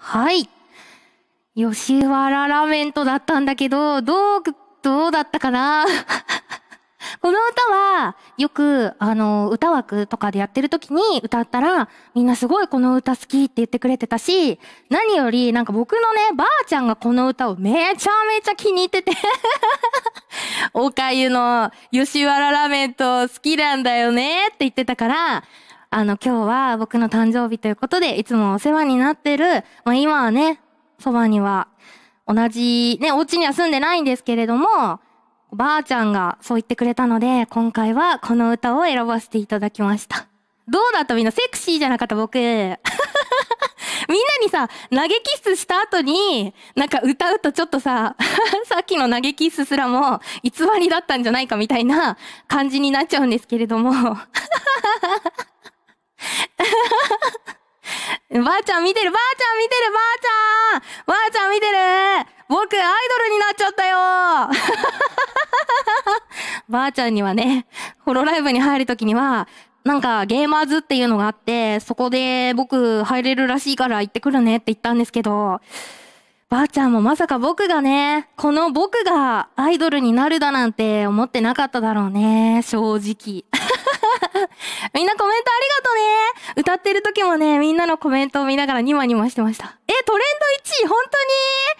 はい。吉原ラメントだったんだけど、どう、どうだったかな この歌は、よく、あの、歌枠とかでやってる時に歌ったら、みんなすごいこの歌好きって言ってくれてたし、何より、なんか僕のね、ばあちゃんがこの歌をめちゃめちゃ気に入ってて おかゆの吉原ラメント好きなんだよねって言ってたから、あの、今日は僕の誕生日ということで、いつもお世話になってる、まあ、今はね、そばには、同じ、ね、お家には住んでないんですけれども、ばあちゃんがそう言ってくれたので、今回はこの歌を選ばせていただきました。どうだったみんなセクシーじゃなかった僕。みんなにさ、投げキスした後に、なんか歌うとちょっとさ、さっきの投げキスすらも偽りだったんじゃないかみたいな感じになっちゃうんですけれども ばあちゃん見てるばあちゃん見てるばあちゃんばあちゃん見てる僕アイドルになっちゃったよ ばあちゃんにはね、ホロライブに入るときには、なんかゲーマーズっていうのがあって、そこで僕入れるらしいから行ってくるねって言ったんですけど、ばあちゃんもまさか僕がね、この僕がアイドルになるだなんて思ってなかっただろうね、正直。みんなコメントありがとうね歌ってる時もね、みんなのコメントを見ながらニマニマしてました。え、トレンド1位本当に